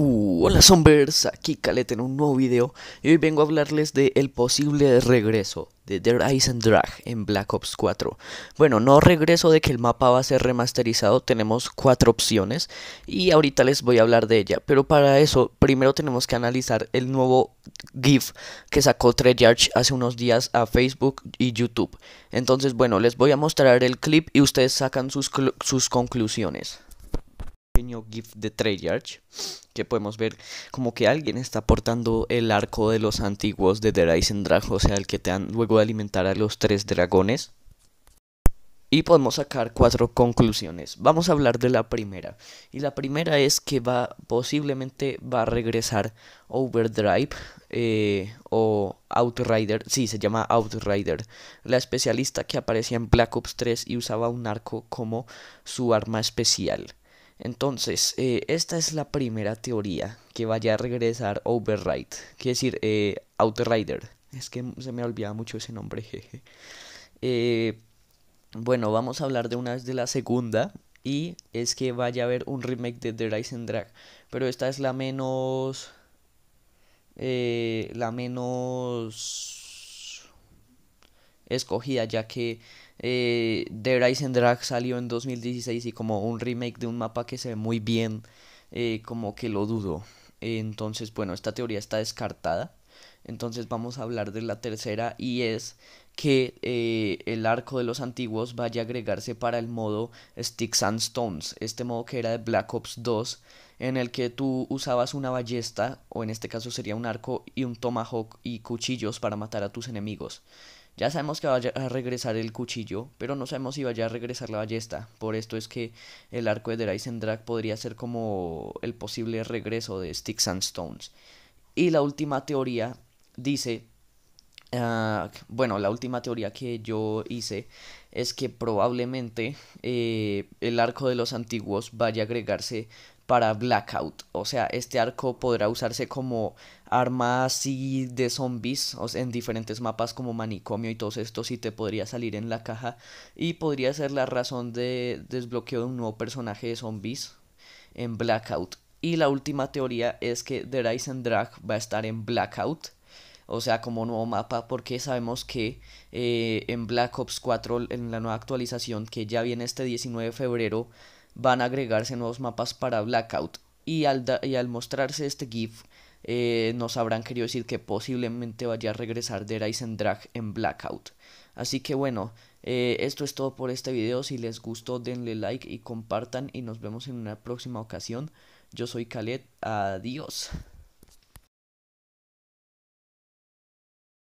Uh, hola Sombers, aquí Caleta en un nuevo video y hoy vengo a hablarles de el posible regreso de The ice and Drag en Black Ops 4. Bueno, no regreso de que el mapa va a ser remasterizado, tenemos cuatro opciones y ahorita les voy a hablar de ella, pero para eso primero tenemos que analizar el nuevo GIF que sacó Treyarch hace unos días a Facebook y YouTube. Entonces, bueno, les voy a mostrar el clip y ustedes sacan sus, sus conclusiones. GIF de Treyarch que podemos ver como que alguien está portando el arco de los antiguos de The Rising Dragon, o sea, el que te dan luego de alimentar a los tres dragones. Y podemos sacar cuatro conclusiones. Vamos a hablar de la primera. Y la primera es que va posiblemente va a regresar Overdrive eh, o Outrider. Sí, se llama Outrider. La especialista que aparecía en Black Ops 3 y usaba un arco como su arma especial. Entonces, eh, esta es la primera teoría que vaya a regresar Override, que decir eh, Outrider. Es que se me olvidaba mucho ese nombre, jeje. Eh, bueno, vamos a hablar de una vez de la segunda. Y es que vaya a haber un remake de The Rise and Drag. Pero esta es la menos. la menos. escogida, ya que eh, The Rise and Drag salió en 2016 y como un remake de un mapa que se ve muy bien, eh, como que lo dudo. Entonces, bueno, esta teoría está descartada. Entonces vamos a hablar de la tercera y es que eh, el arco de los antiguos vaya a agregarse para el modo Sticks and Stones, este modo que era de Black Ops 2, en el que tú usabas una ballesta, o en este caso sería un arco y un tomahawk y cuchillos para matar a tus enemigos. Ya sabemos que vaya a regresar el cuchillo, pero no sabemos si vaya a regresar la ballesta. Por esto es que el arco de Drag podría ser como el posible regreso de Sticks and Stones. Y la última teoría dice, ah, bueno, la última teoría que yo hice es que probablemente eh, el arco de los antiguos vaya a agregarse para Blackout. O sea, este arco podrá usarse como arma así de zombies o en diferentes mapas como manicomio y todo esto sí te podría salir en la caja y podría ser la razón de desbloqueo de un nuevo personaje de zombies en Blackout. Y la última teoría es que The Rise and Drag va a estar en Blackout o sea, como nuevo mapa, porque sabemos que eh, en Black Ops 4, en la nueva actualización que ya viene este 19 de febrero, van a agregarse nuevos mapas para Blackout. Y al, y al mostrarse este GIF, eh, nos habrán querido decir que posiblemente vaya a regresar de Rise and Drag en Blackout. Así que bueno, eh, esto es todo por este video. Si les gustó, denle like y compartan. Y nos vemos en una próxima ocasión. Yo soy Khaled. Adiós.